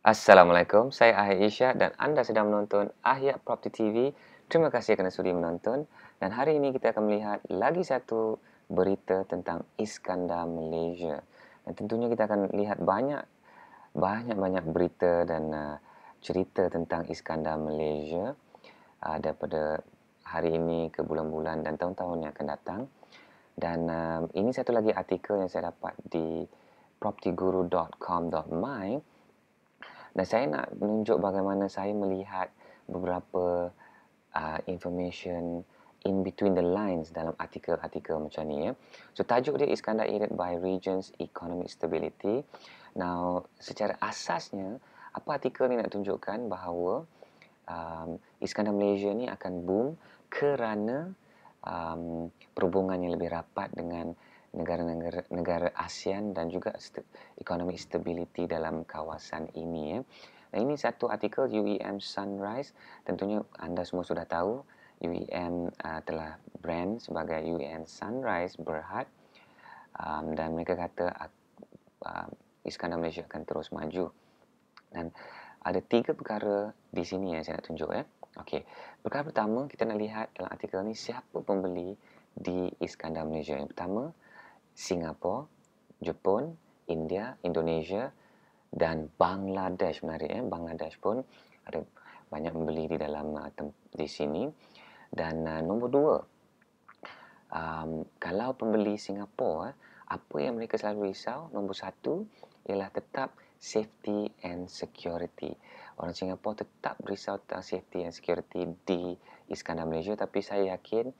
Assalamualaikum, saya Ahir Isha dan anda sedang menonton Ahyak Property TV. Terima kasih kerana sudi menonton dan hari ini kita akan melihat lagi satu berita tentang Iskandar Malaysia. Dan tentunya kita akan lihat banyak banyak banyak berita dan uh, cerita tentang Iskandar Malaysia uh, daripada hari ini ke bulan-bulan dan tahun-tahun yang akan datang. Dan uh, ini satu lagi artikel yang saya dapat di propertyguru.com.my dan saya nak tunjuk bagaimana saya melihat beberapa uh, information in between the lines dalam artikel-artikel macam ni ya. So tajuk dia Iskandar Irit by Regions Economic Stability. Now, secara asasnya apa artikel ni nak tunjukkan bahawa um, Iskandar Malaysia ni akan boom kerana um, perhubungannya lebih rapat dengan negara-negara ASEAN dan juga ekonomi stability dalam kawasan ini ya. Nah, ini satu artikel UEM Sunrise. Tentunya anda semua sudah tahu UEM uh, telah brand sebagai UEM Sunrise Berhad um, dan mereka kata uh, um, Iskandar Malaysia akan terus maju. Dan ada tiga perkara di sini yang saya nak tunjuk ya. Okey. Perkara pertama kita nak lihat dalam artikel ini siapa pembeli di Iskandar Malaysia. Yang pertama, Singapura, Jepun, India, Indonesia dan Bangladesh menarik Eh? Bangladesh pun ada banyak membeli di dalam uh, di sini. Dan uh, nombor dua, um, kalau pembeli Singapura, eh, apa yang mereka selalu risau? Nombor satu ialah tetap safety and security. Orang Singapura tetap risau tentang safety and security di Iskandar Malaysia tapi saya yakin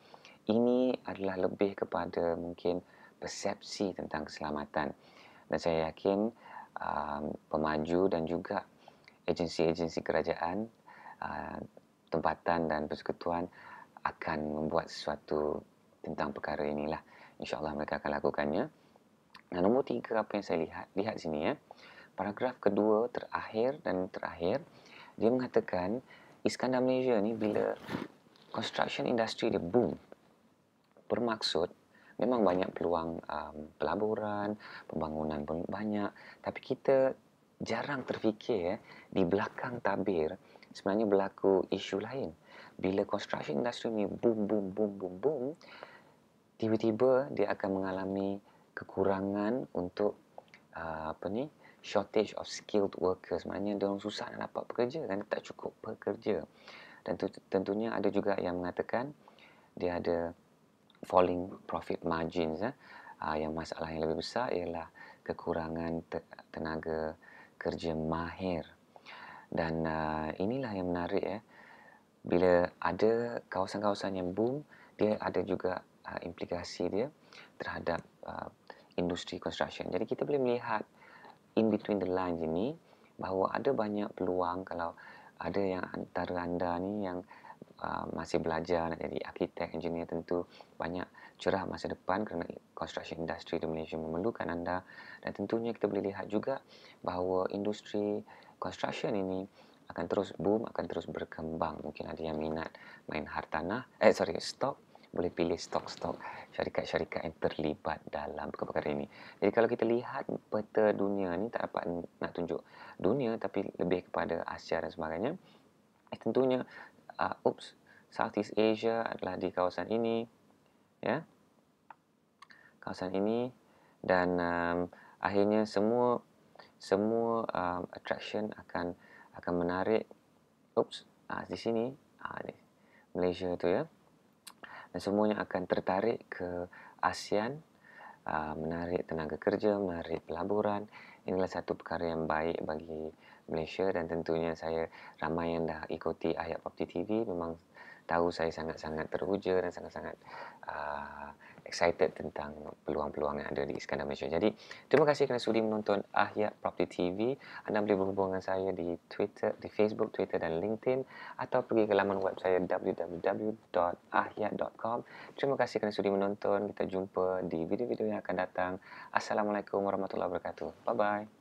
ini adalah lebih kepada mungkin persepsi tentang keselamatan. Dan saya yakin um, pemaju dan juga agensi-agensi kerajaan, uh, tempatan dan persekutuan akan membuat sesuatu tentang perkara inilah. InsyaAllah mereka akan lakukannya. Nah nombor tiga apa yang saya lihat, lihat sini ya. Paragraf kedua terakhir dan terakhir, dia mengatakan Iskandar Malaysia ni bila construction industry dia boom, bermaksud memang banyak peluang um, pelaburan, pembangunan pun banyak. Tapi kita jarang terfikir eh, di belakang tabir sebenarnya berlaku isu lain. Bila construction industry ni boom, boom, boom, boom, boom, tiba-tiba dia akan mengalami kekurangan untuk uh, apa ni shortage of skilled workers Maksudnya dia orang susah nak dapat pekerja kan tak cukup pekerja dan tentunya ada juga yang mengatakan dia ada falling profit margins. Ya. Uh, yang masalah yang lebih besar ialah kekurangan te- tenaga kerja mahir. Dan uh, inilah yang menarik. Ya. Bila ada kawasan-kawasan yang boom, dia ada juga uh, implikasi dia terhadap uh, industri construction. Jadi kita boleh melihat in between the lines ini bahawa ada banyak peluang kalau ada yang antara anda ni yang Ah, masih belajar nak jadi arkitek, engineer tentu banyak cerah masa depan kerana construction industry di Malaysia memerlukan anda dan tentunya kita boleh lihat juga bahawa industri construction ini akan terus boom, akan terus berkembang. Mungkin ada yang minat main hartanah, eh sorry, stock boleh pilih stok-stok syarikat-syarikat yang terlibat dalam perkara-perkara ini. Jadi kalau kita lihat peta dunia ni tak dapat nak tunjuk dunia tapi lebih kepada Asia dan sebagainya. Eh, tentunya uh, oops, Southeast Asia adalah di kawasan ini, ya, kawasan ini, dan um, akhirnya semua semua um, attraction akan akan menarik, oops, uh, di sini, uh, Malaysia tu ya, dan semuanya akan tertarik ke ASEAN, uh, menarik tenaga kerja, menarik pelaburan, inilah satu perkara yang baik bagi Malaysia dan tentunya saya ramai yang dah ikuti Ayat Pop TV memang tahu saya sangat-sangat teruja dan sangat-sangat uh, excited tentang peluang-peluang yang ada di Iskandar Malaysia. Jadi, terima kasih kerana sudi menonton Ahya Property TV. Anda boleh berhubung dengan saya di Twitter, di Facebook, Twitter dan LinkedIn atau pergi ke laman web saya www.ahya.com. Terima kasih kerana sudi menonton. Kita jumpa di video-video yang akan datang. Assalamualaikum warahmatullahi wabarakatuh. Bye-bye.